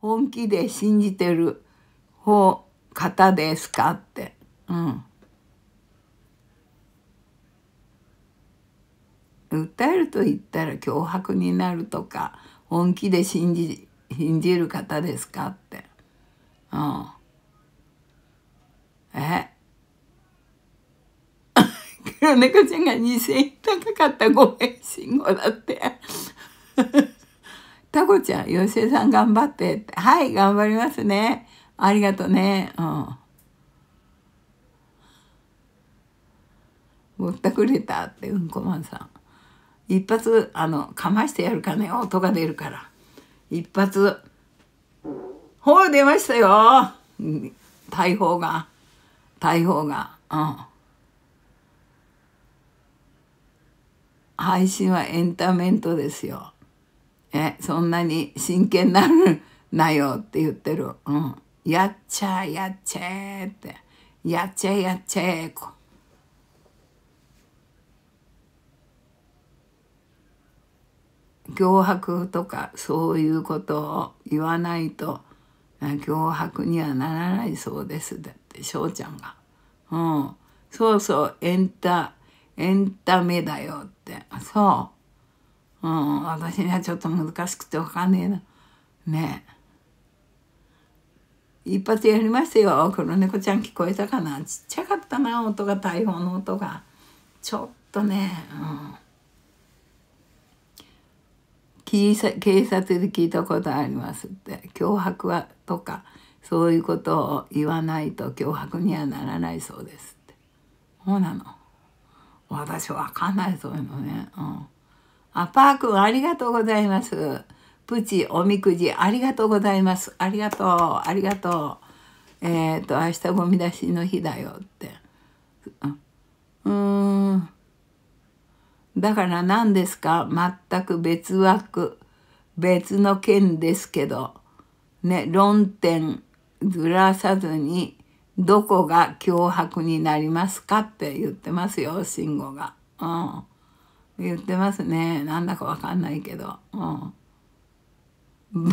本気で信じてる方方ですかって。うん。訴えると言ったら脅迫になるとか本気で信じ信じる方ですかって。うん。え黒猫 ちゃんが2,000円高かったご返信号だって。タコちゃん、吉江さん頑張ってって。はい、頑張りますね。ありがとね。うん。ぼったくれたって、うんこまんさん。一発、あの、かましてやるかね、音が出るから。一発。ほう、出ましたよ。大砲が。大砲が。うん。配信はエンタメントですよ。え、そんなに真剣なるなよって言ってる。うん。やっちゃえ、やっちゃえって。やっちゃえ、やっちゃえ。脅迫とかそういうことを言わないと脅迫にはならないそうですだって翔ちゃんが。うん。そうそう、エンタ、エンタメだよって。そう。うん、私にはちょっと難しくて分かんねえな。ねえ。一発やりましたよ。黒猫ちゃん聞こえたかな。ちっちゃかったな、音が、大砲の音が。ちょっとね、うん。警察で聞いたことありますって。脅迫はとか、そういうことを言わないと脅迫にはならないそうですって。そうなの。私わかんないそういうのね。うんあ、パー君ありがとうございます。プチ、おみくじ、ありがとうございます。ありがとう、ありがとう。えっ、ー、と、明日ゴミ出しの日だよって。うん。だから何ですか全く別枠、別の件ですけど、ね、論点ずらさずに、どこが脅迫になりますかって言ってますよ、慎吾が。うん。言ってますねなんだかわかんないけどうん爆弾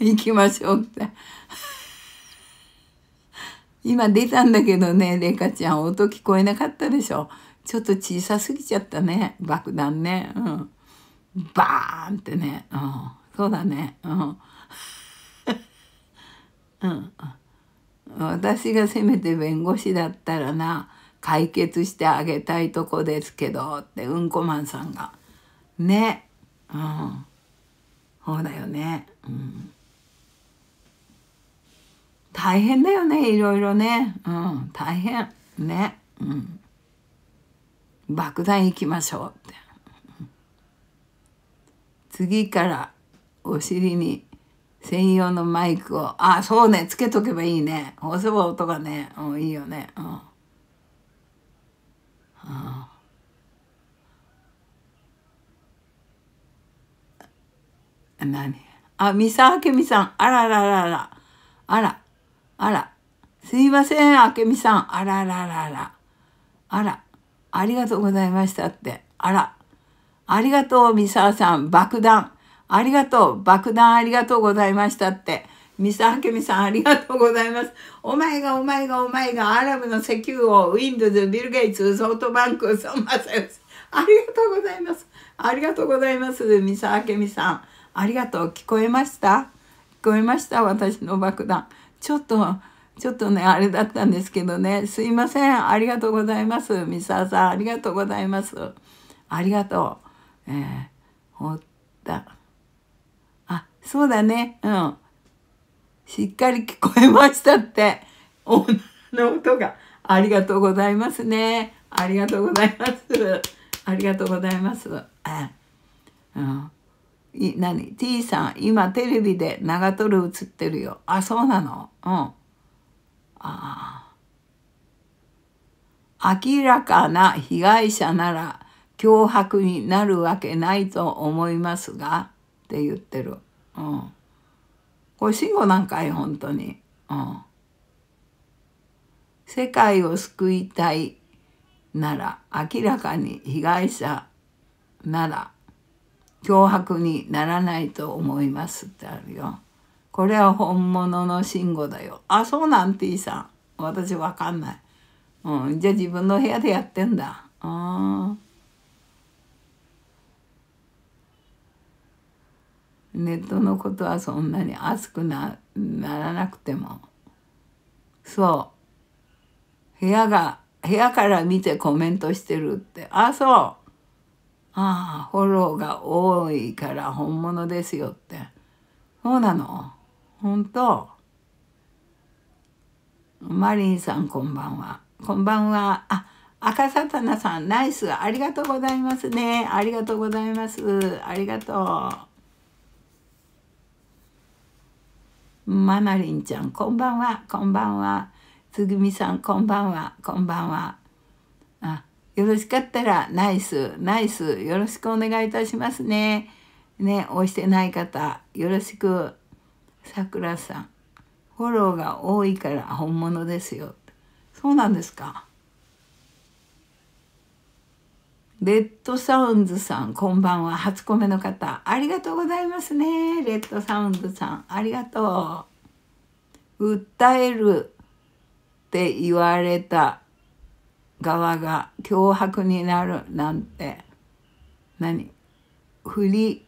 行きましょうって今出たんだけどねレカちゃん音聞こえなかったでしょちょっと小さすぎちゃったね爆弾ねうんバーンってねうんそうだねうん うん私がせめて弁護士だったらな解決してあげたいとこですけどってうんこマンさんがねうんそうだよね、うん、大変だよねいろいろねうん大変ねうん爆弾行きましょうって次からお尻に専用のマイクをあそうねつけとけばいいね押せば音がね、うん、いいよねうんああ何あ、三沢明美さん。あらららら。あら、あら。すいません、明美さん。あらららら。あら、ありがとうございましたって。あら、ありがとう、三沢さん。爆弾。ありがとう、爆弾ありがとうございましたって。ミサ明ケミさんありがとうございます。お前がお前がお前がアラブの石油王、ウィンドズ、ビル・ゲイツ、ソフトバンク、サヨシ。ありがとうございます。ありがとうございます。ミサ明ケミさん。ありがとう。聞こえました聞こえました私の爆弾。ちょっと、ちょっとね、あれだったんですけどね。すいません。ありがとうございます。ミサさん、ありがとうございます。ありがとう。えー、ほった。あ、そうだね。うん。しっかり聞こえましたって。女の音が。ありがとうございますね。ありがとうございます。ありがとうございます。うん、い何 ?T さん、今テレビで長瀞映ってるよ。あ、そうなのうん。ああ。明らかな被害者なら脅迫になるわけないと思いますが、って言ってる。うん。これ信号なんかい本当に、うん、世界を救いたいなら明らかに被害者なら脅迫にならないと思いますってあるよ。これは本物の信号だよ。あ、そうなんいさん。私わかんない。うん、じゃあ自分の部屋でやってんだ。うん。ネットのことはそんなに熱くなならなくてもそう部屋が部屋から見てコメントしてるってああそうああフォローが多いから本物ですよってそうなの本当マリンさんこんばんはこんばんはあ赤さたなさんナイスありがとうございますねありがとうございますありがとう。ママリンちゃんこんばんはこんばんはつぐみさんこんばんはこんばんはあよろしかったらナイスナイスよろしくお願いいたしますねね押してない方よろしくさくらさんフォローが多いから本物ですよそうなんですかレッドサウンズさん、こんばんは。初コメの方、ありがとうございますね。レッドサウンズさん、ありがとう。訴えるって言われた側が脅迫になるなんて、何不利、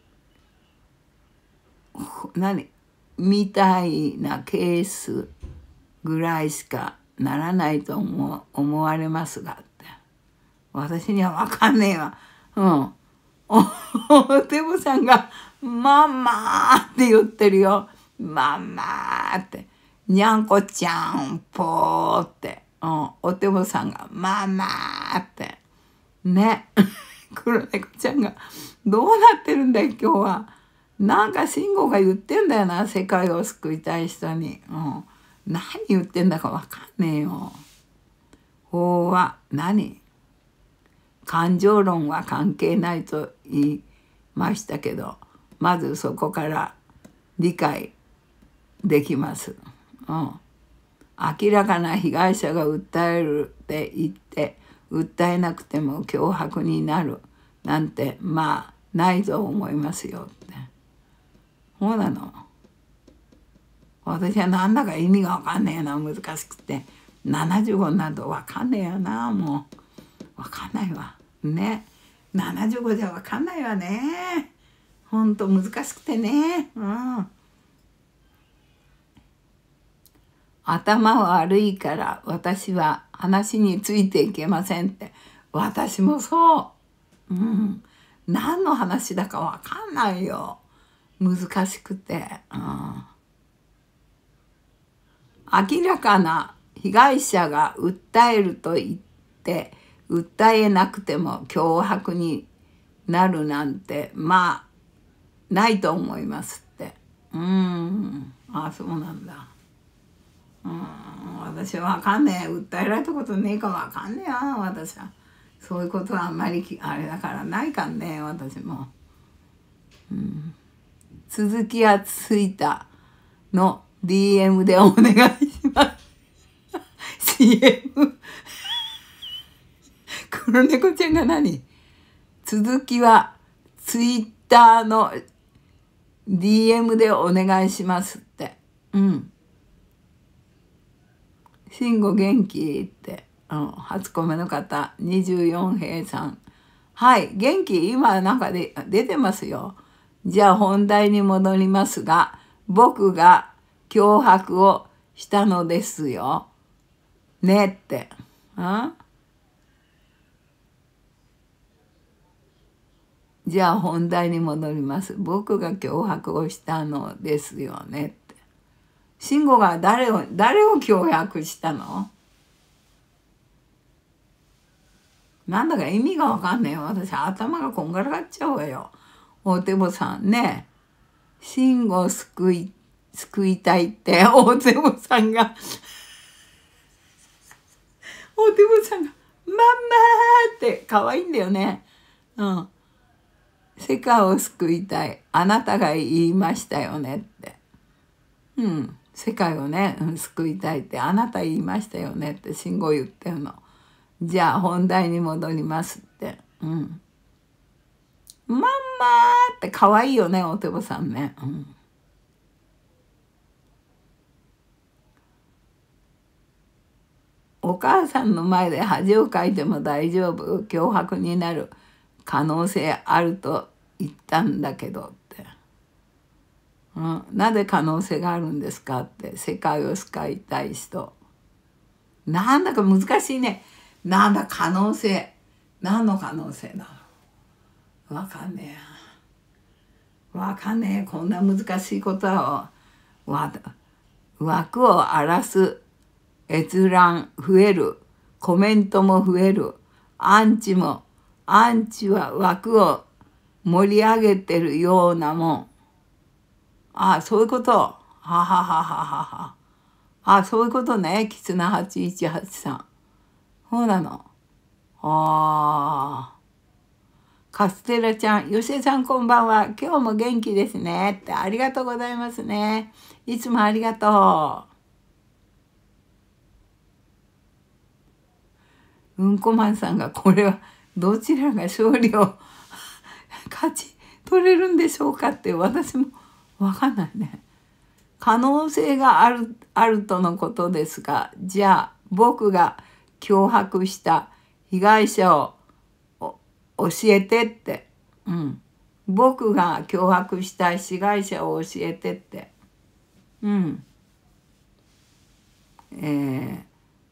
何みたいなケースぐらいしかならないと思思われますが、私にはわかんねえわ。うん。お、てぼさんが、ままマって言ってるよ。ままマって。にゃんこちゃんぽーって。うん。おてぼさんが、ままマって。ね。黒猫ちゃんが、どうなってるんだよ、今日は。なんか慎吾が言ってんだよな、世界を救いたい人に。うん。何言ってんだかわかんねえよ。法は何感情論は関係ないと言いましたけどまずそこから理解できます。うん、明らかな被害者が訴えるって言って訴えなくても脅迫になるなんてまあないと思いますよって。そうなの私はなんだか意味が分かんねえな難しくて75になると分かんねえよなもう分かんないわ。ね75じゃ分かんないわねほんと難しくてねうん頭悪いから私は話についていけませんって私もそううん何の話だか分かんないよ難しくて、うん、明らかな被害者が訴えると言って訴えなくても脅迫になるなんてまあないと思いますってうんあそうなんだうん私わかんねえ訴えられたことねえかわかんねえな私はそういうことはあんまりあれだからないかんね私も、うん、続きはついたの DM でお願いします CM この猫ちゃんが何続きは、ツイッターの DM でお願いしますって。うん。慎吾元気って。うん。初コメの方、24平さん。はい。元気今なんかで出てますよ。じゃあ本題に戻りますが、僕が脅迫をしたのですよ。ねって。うんじゃあ本題に戻ります。僕が脅迫をしたのですよねって。慎吾が誰を、誰を脅迫したのなんだか意味がわかんねえよ。私頭がこんがらがっちゃうわよ。大手坊さんね。慎吾救い、救いたいって大手坊さんが大手坊さんが、マまーって可愛いんだよね。うん。世界を救いたい。あなたが言いましたよねって。うん。世界をね、救いたいって、あなた言いましたよねって信号言ってるの。じゃあ本題に戻りますって。うん。まんまーって可愛いよね、おてぼさんね。うん。お母さんの前で恥をかいても大丈夫。脅迫になる。可能性あると言ったんだけどって、うん、なぜ可能性があるんですかって世界を使いたい人なんだか難しいねなんだ可能性何の可能性だわかんねえわかんねえこんな難しいことをわ枠を荒らす閲覧増えるコメントも増えるアンチもアンチは枠を盛り上げてるようなもん。ああ、そういうこと。はははははああ、そういうことね。キツナ8 1 8ん。そうなの。ああ。カステラちゃん、吉江さんこんばんは。今日も元気ですね。って、ありがとうございますね。いつもありがとう。うんこまんさんが、これは、どちらが勝利を 勝ち取れるんでしょうかって私も分かんないね。可能性があるあるとのことですがじゃあ僕が脅迫した被害者を教えてって、うん、僕が脅迫した被害者を教えてって、うんえー、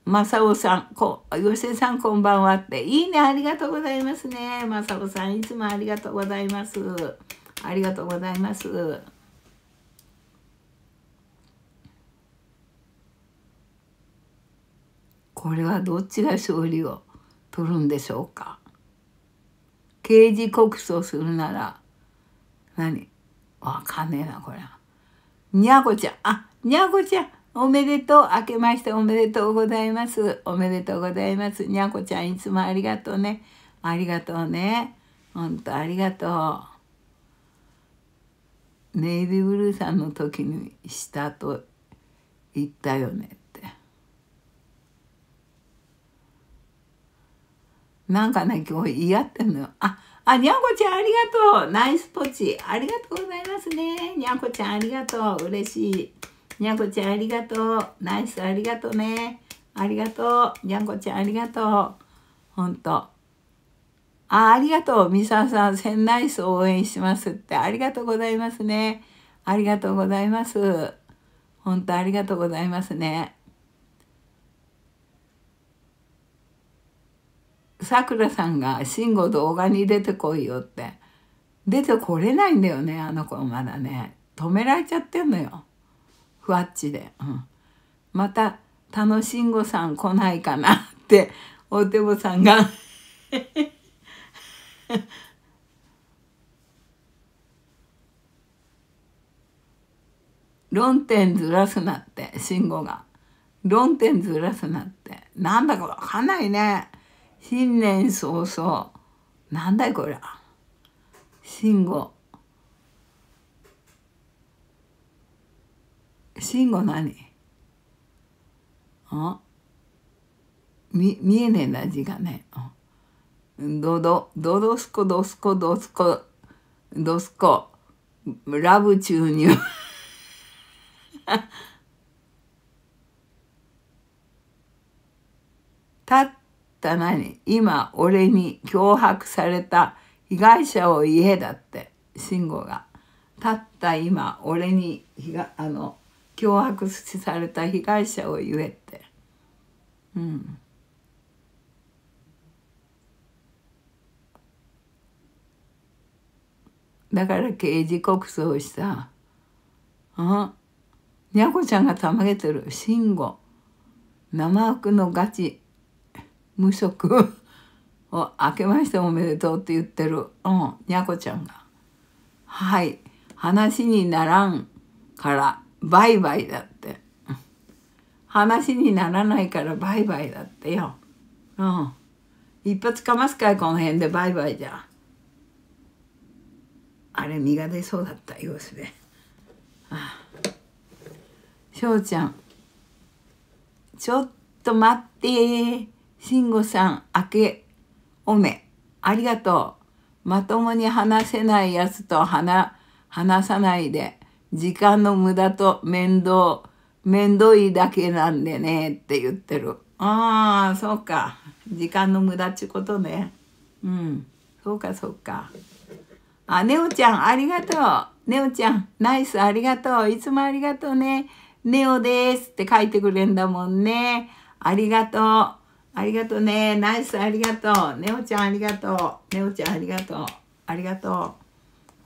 正雄さん、こ吉えさんこんばんはって。いいね、ありがとうございますね。正雄さん、いつもありがとうございます。ありがとうございます。これはどっちが勝利を取るんでしょうか。刑事告訴するなら、何わかんねえな、これ。にゃこちゃん、あ、にゃこちゃん、おめでとう。明けましておめでとうございます。おめでとうございます。にゃんこちゃん、いつもありがとうね。ありがとうね。ほんとありがとう。ネイビーブルーさんの時にしたと言ったよねって。なんかね、今日言い合ってんのよ。あ、あ、にゃんこちゃんありがとう。ナイスポチ。ありがとうございますね。にゃんこちゃんありがとう。嬉しい。にゃんこちゃんありがとう。ナイスありがとうね。ありがとう。にゃんこちゃんありがとう。ほんと。あ、ありがとう。みささん、センナイス応援しますって。ありがとうございますね。ありがとうございます。ほんとありがとうございますね。さくらさんが「慎吾動画に出てこいよ」って出てこれないんだよねあの子まだね止められちゃってんのよふわっちで、うん、また楽しんごさん来ないかなっておて坊さんが論点ずらすなって慎吾が論点ずらすなってなんだかわかんないね新年早々なんだいこりゃ慎吾慎吾何あみ見えねえな字がね。どどどどすこどすこどすこどすこラブ注入たった何今俺に脅迫された被害者を家だって慎吾がたった今俺にひがあの脅迫された被害者を言えって。うん。だから刑事告訴をした。あにゃこちゃんがたまげてる。慎吾。生悪のガチ。無職を明けましておめでとうって言ってる。うん。にゃこちゃんが。はい。話にならんから。売買だって。話にならないから売買だってよ。うん。一発かますかこの辺で売買じゃ。あれ、身が出そうだった、様子で。ああ。翔ちゃん。ちょっと待って。慎吾さん、明け、おめ。ありがとう。まともに話せないやつと話、話さないで。時間の無駄と面倒、面倒いだけなんでねって言ってる。ああ、そうか。時間の無駄っちゅうことね。うん。そうか、そうか。あ、ネオちゃん、ありがとう。ネオちゃん、ナイス、ありがとう。いつもありがとうね。ネオですって書いてくれんだもんね。ありがとう。ありがとうね。ナイス、ありがとう。ネオちゃん、ありがとう。ネオちゃん、ありがとう。ありがとう。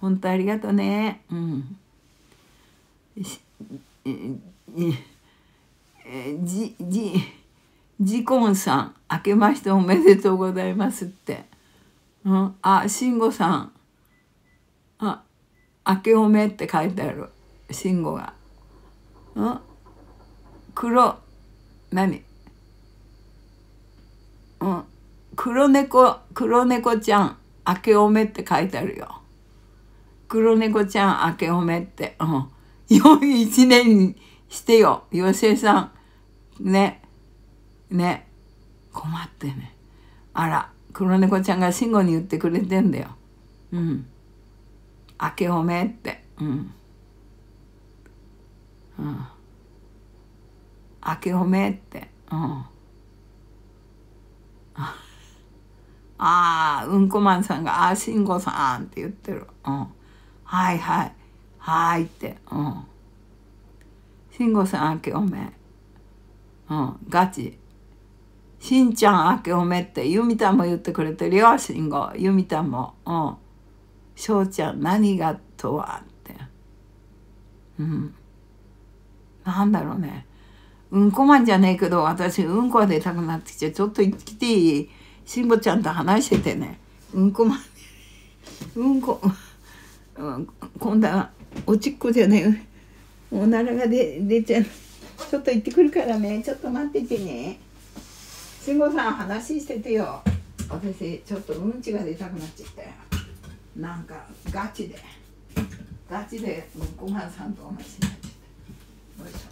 本当ありがとうね。うん。じじジコンさん明けましておめでとうございますって、うん、あ慎吾さんあ明けおめって書いてある慎吾が、うん、黒何うん黒猫黒猫ちゃん明けおめって書いてあるよ黒猫ちゃん明けおめってうん良い一年にしてよ、よしえさん。ね。ね。困ってね。あら、黒猫ちゃんが慎吾に言ってくれてんだよ。うん。明けおめって。うん。うん。明けおめって。うん。ああ、うんこマンさんが、ああ、慎吾さんって言ってる。うん。はいはい。はーいって。うん。慎吾さん明けおめ。うん、ガチ。しんちゃん明けおめって、ゆみたんも言ってくれてるよ、慎吾。ゆみたんも。うん。しょうちゃん、何がとはって。うん。なんだろうね。うんこまんじゃねえけど、私、うんこは出たくなってきて、ちょっと行ってきていいしんちゃんと話しててね。うんこまん。うんこ、うん、今度は、おちっこじゃないおならが出出ちゃうちょっと行ってくるからねちょっと待っててね慎吾さん話しててよ私ちょっとうんちが出たくなっちゃったよなんかガチでガチでご飯さんとお話ちになっちゃったよいし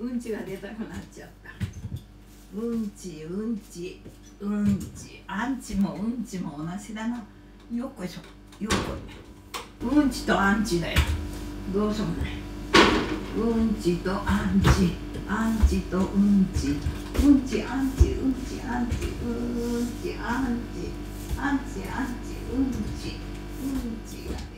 ょうんちが出たくなっちゃったうんちうんちうんちアンチもうんちも同じだなよっこいしょよっこいうんちとアンチだよどうしようもないうんちとアンチアンチとうんちうんちアンチうんちアンチうんちアンチアンチアンチうんちうんち